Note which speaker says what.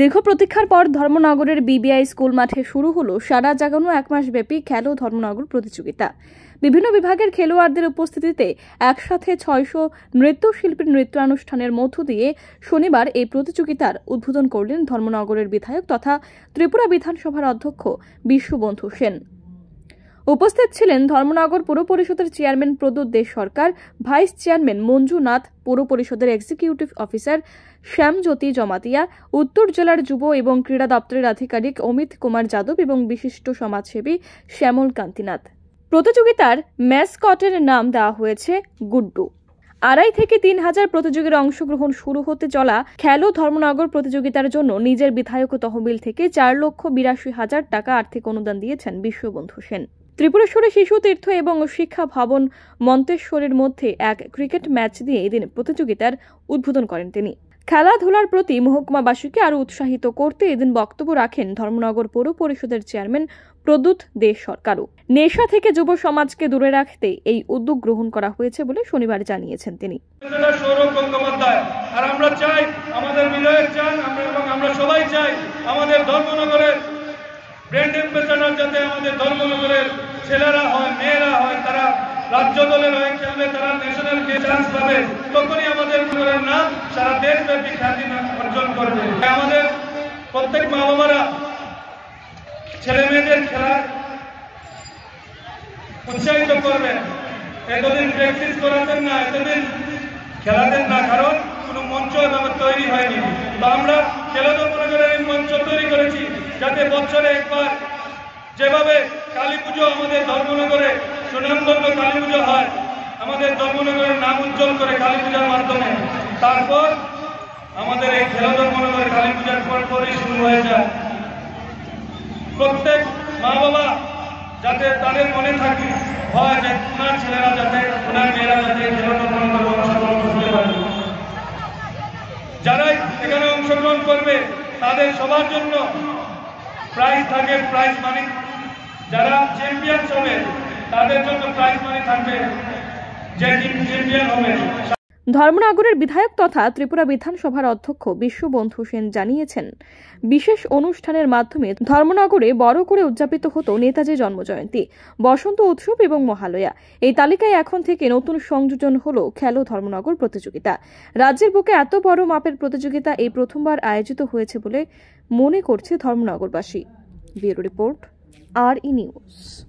Speaker 1: দীর্ঘ প্রতীক্ষার পর ধর্মনগরের বিবিআই স্কুল মাঠে শুরু হলো সারা জাগানো এক মাস ব্যাপী খেলো ধর্মনগর প্রতিযোগিতা বিভিন্ন বিভাগের খেলোয়াড়দের উপস্থিতিতে একসাথে ছয়শো নৃত্যশিল্পীর নৃত্যানুষ্ঠানের মধ্য দিয়ে শনিবার এই প্রতিযোগিতার উদ্বোধন করলেন ধর্মনগরের বিধায়ক তথা ত্রিপুরা বিধানসভার অধ্যক্ষ বিশ্ববন্ধু সেন উপস্থিত ছিলেন ধর্মনগর পৌর পরিষদের chairman Pradyot De Sarkar vice chairman Manjunath পৌর পরিষদের এক্সিকিউটিভ অফিসার শ্যামজ্যোতি জমাতিয়া উত্তর জেলার যুব এবং ক্রীড়া দপ্তরের আধিকারিক অমিত কুমার যাদব এবং বিশিষ্ট সমাজসেবী শ্যামল কান্তিনাথ প্রতিযোগিতার ম্যাসকটের নাম দেওয়া হয়েছে গুড্ডু আড়াই থেকে তিন হাজার প্রতিযোগীর অংশগ্রহণ শুরু হতে চলা খেলো ধর্মনগর প্রতিযোগিতার জন্য নিজের বিধায়ক তহবিল থেকে চার লক্ষ বিরাশি হাজার টাকা আর্থিক অনুদান দিয়েছেন বিশ্ববন্ধু সেন ত্রিপুরেশ্বরে শিশু তীর্থ এবং শিক্ষা ভবন মন্তেশ্বরের মধ্যে এক ক্রিকেট ম্যাচ দিয়ে এদিন প্রতিযোগিতার উদ্বোধন করেন তিনি খেলাধুলার প্রতি মহকুমাবাসীকে আরও উৎসাহিত করতে এদিন বক্তব্য রাখেন ধর্মনগর পৌর পরিষদের চেয়ারম্যান প্রদ্যুত দে সরকারও নেশা থেকে যুব সমাজকে দূরে রাখতে এই উদ্যোগ গ্রহণ করা হয়েছে বলে শনিবার জানিয়েছেন তিনি
Speaker 2: আর আমরা চাই আমাদের চান এবং আমরা সবাই চাই আমাদের ধর্মনগরের ব্র্যান্ড যাতে আমাদের ধর্মনগরের ছেলেরা হয় মেয়েরা হয় তারা রাজ্য দলের হয়ে খেলবে তারা ন্যাশনাল গিয়ে চান্স পাবে তখনই আমাদের ফুটবলের নাম সারা দেশব্যাপী খ্যাতি অর্জন করবে আমাদের প্রত্যেক মা বাবারা ছেলে মেয়েদের খেলার উৎসাহিত করবেন এতদিন প্র্যাকটিস করাতেন না এতদিন খেলাতেন না কারণ কোনো মঞ্চ আমার তৈরি হয়নি বা আমরা খেলাধুলা মনে করেন মঞ্চ তৈরি করেছি যাতে বছরে একবার যেভাবে কালী পুজো আমাদের ধর্মনগরে সুনামগঞ্জ কালী পুজো হয় আমাদের ধর্মনগরের নাম উজ্জ্বল করে কালী পূজার মাধ্যমে তারপর আমাদের এই খেলা ধর্মনগরে কালী পূজার পর পরই শুরু হয়ে যায় প্রত্যেক মা বাবা যাতে তাদের মনে থাকে হয় যে ওনার ছেলেরা যাতে ওনার মেয়েরা যাতে খেলা ধর্মনগর অংশগ্রহণ করতে পারে যারাই এখানে অংশগ্রহণ করবে তাদের সবার জন্য প্রাইজ থাকে প্রাইজ মানি যারা চ্যাম্পিয়ন হবে তাদের জন্য প্রাইজ মানি থাকবে যে টিম চ্যাম্পিয়ন হবে
Speaker 1: ধর্মনগরের বিধায়ক তথা ত্রিপুরা বিধানসভার অধ্যক্ষ বিশ্ববন্ধু সেন জানিয়েছেন বিশেষ অনুষ্ঠানের মাধ্যমে ধর্মনগরে বড় করে উদযাপিত হতো নেতাজি জন্মজয়ন্তী বসন্ত উৎসব এবং মহালয়া এই তালিকায় এখন থেকে নতুন সংযোজন হল খেলো ধর্মনগর প্রতিযোগিতা রাজ্যের বুকে এত বড় মাপের প্রতিযোগিতা এই প্রথমবার আয়োজিত হয়েছে বলে মনে করছে ধর্মনগরবাসী রিপোর্ট RE News.